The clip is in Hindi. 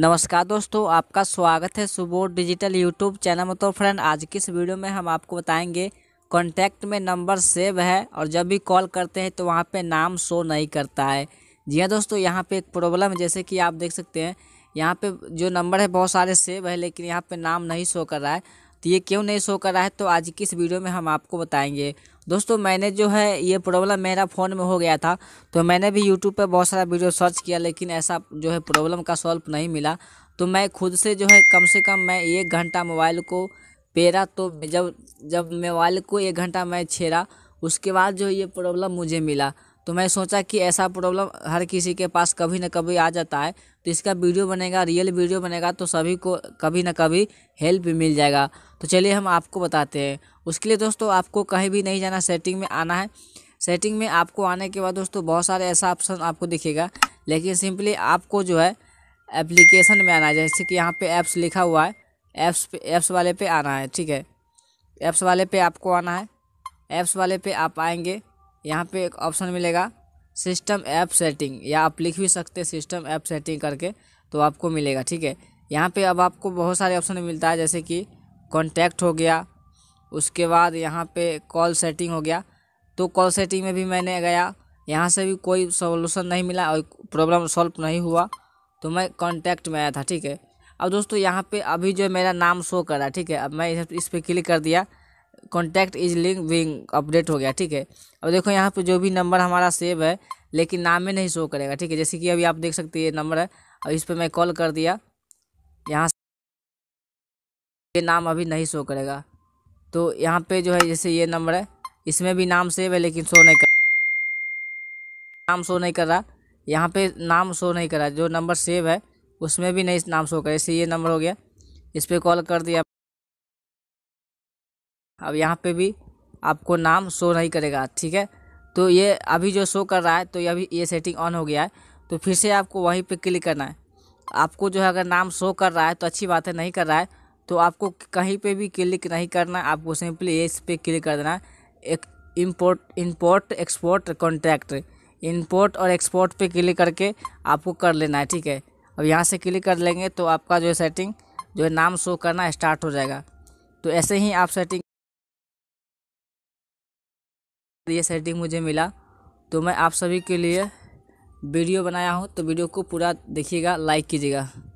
नमस्कार दोस्तों आपका स्वागत है सुबोध डिजिटल यूट्यूब चैनल में तो फ्रेंड आज की इस वीडियो में हम आपको बताएंगे कॉन्टैक्ट में नंबर सेव है और जब भी कॉल करते हैं तो वहाँ पे नाम शो नहीं करता है जी हाँ दोस्तों यहाँ पे एक प्रॉब्लम है जैसे कि आप देख सकते हैं यहाँ पे जो नंबर है बहुत सारे सेव है लेकिन यहाँ पर नाम नहीं शो कर रहा है तो ये क्यों नहीं शो कर रहा है तो आज की इस वीडियो में हम आपको बताएंगे दोस्तों मैंने जो है ये प्रॉब्लम मेरा फ़ोन में हो गया था तो मैंने भी यूट्यूब पर बहुत सारा वीडियो सर्च किया लेकिन ऐसा जो है प्रॉब्लम का सॉल्व नहीं मिला तो मैं खुद से जो है कम से कम मैं एक घंटा मोबाइल को पेरा तो जब जब मोबाइल को एक घंटा मैं छेड़ा उसके बाद जो ये प्रॉब्लम मुझे मिला तो मैं सोचा कि ऐसा प्रॉब्लम हर किसी के पास कभी ना कभी आ जाता है तो इसका वीडियो बनेगा रियल वीडियो बनेगा तो सभी को कभी ना कभी हेल्प मिल जाएगा तो चलिए हम आपको बताते हैं उसके लिए दोस्तों आपको कहीं भी नहीं जाना सेटिंग में आना है सेटिंग में आपको आने के बाद दोस्तों बहुत सारे ऐसा ऑप्शन आपको दिखेगा लेकिन सिंपली आपको जो है एप्लीकेशन में आना है जैसे कि यहाँ पे ऐप्स लिखा हुआ है ऐप्स ऐप्स वाले पे आना है ठीक है ऐप्स वाले पे आपको आना है ऐप्स वाले पे आप आएंगे यहाँ पे एक ऑप्शन मिलेगा सिस्टम ऐप सेटिंग या आप लिख भी सकते हैं सिस्टम ऐप सेटिंग करके तो आपको मिलेगा ठीक है यहाँ पे अब आपको बहुत सारे ऑप्शन मिलता है जैसे कि कॉन्टैक्ट हो गया उसके बाद यहाँ पे कॉल सेटिंग हो गया तो कॉल सेटिंग में भी मैंने गया यहाँ से भी कोई सोल्यूशन नहीं मिला और प्रॉब्लम सॉल्व नहीं हुआ तो मैं कॉन्टैक्ट में आया था ठीक है अब दोस्तों यहाँ पर अभी जो मेरा नाम शो कर रहा है ठीक है अब मैं इस पर क्लिक कर दिया contact is linking update हो गया ठीक है अब देखो यहाँ पे जो भी नंबर हमारा सेव है लेकिन नाम में नहीं शो करेगा ठीक है जैसे कि अभी आप देख सकते हैं ये नंबर है और इस पर मैं कॉल कर दिया यहाँ ये नाम अभी नहीं शो करेगा तो यहाँ पे जो है जैसे ये नंबर है इसमें भी नाम सेव है लेकिन शो नहीं कर नाम शो नहीं कर रहा यहाँ पे नाम शो नहीं कर रहा जो नंबर सेव है उसमें भी नहीं नाम शो करे इससे ये नंबर हो गया इस पर कॉल कर दिया अब यहाँ पे भी आपको नाम शो नहीं करेगा ठीक है तो ये अभी जो शो कर रहा है तो ये अभी ये सेटिंग ऑन हो गया है तो फिर से आपको वहीं पे क्लिक करना है आपको जो है अगर नाम शो कर रहा है तो अच्छी बात है नहीं कर रहा है तो आपको कहीं पे भी क्लिक नहीं करना है आपको सिंपली इस पर क्लिक कर देना है एक import import export contact import और एक्सपोर्ट पर क्लिक करके आपको कर लेना है ठीक है अब यहाँ से क्लिक कर लेंगे तो आपका जो है सेटिंग जो है नाम शो करना स्टार्ट हो जाएगा तो ऐसे ही आप सेटिंग ये सेटिंग मुझे मिला तो मैं आप सभी के लिए वीडियो बनाया हूँ तो वीडियो को पूरा देखिएगा लाइक कीजिएगा